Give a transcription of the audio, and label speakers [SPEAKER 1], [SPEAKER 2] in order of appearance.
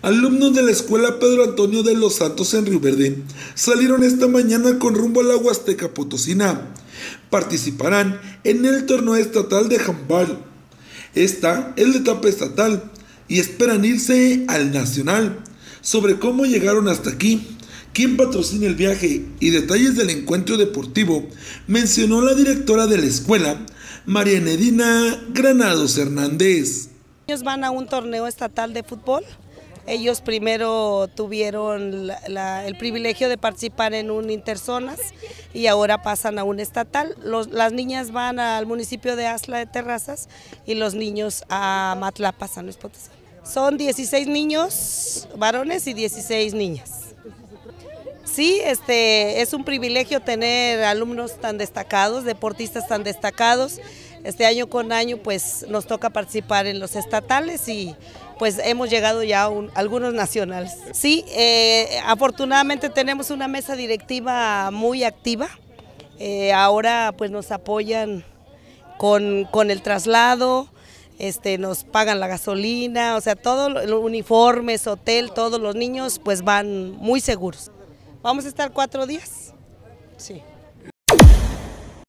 [SPEAKER 1] Alumnos de la Escuela Pedro Antonio de los Santos en Río Verde salieron esta mañana con rumbo a la Huasteca Potosina. Participarán en el torneo estatal de Jambal. Esta es la etapa estatal y esperan irse al nacional. Sobre cómo llegaron hasta aquí, quién patrocina el viaje y detalles del encuentro deportivo, mencionó la directora de la escuela, María Nedina Granados Hernández.
[SPEAKER 2] Ellos van a un torneo estatal de fútbol ellos primero tuvieron el privilegio de participar en un interzonas y ahora pasan a un estatal. las niñas van al municipio de Asla de Terrazas y los niños a Matlapa, San Luis Potosí. Son 16 niños varones y 16 niñas. Sí, este, es un privilegio tener alumnos tan destacados, deportistas tan destacados. Este año con año pues nos toca participar en los estatales y, pues hemos llegado ya a un, algunos nacionales. Sí, eh, afortunadamente tenemos una mesa directiva muy activa. Eh, ahora pues nos apoyan con, con el traslado, este, nos pagan la gasolina, o sea, todos los uniformes, hotel, todos los niños pues van muy seguros. Vamos a estar cuatro días. Sí.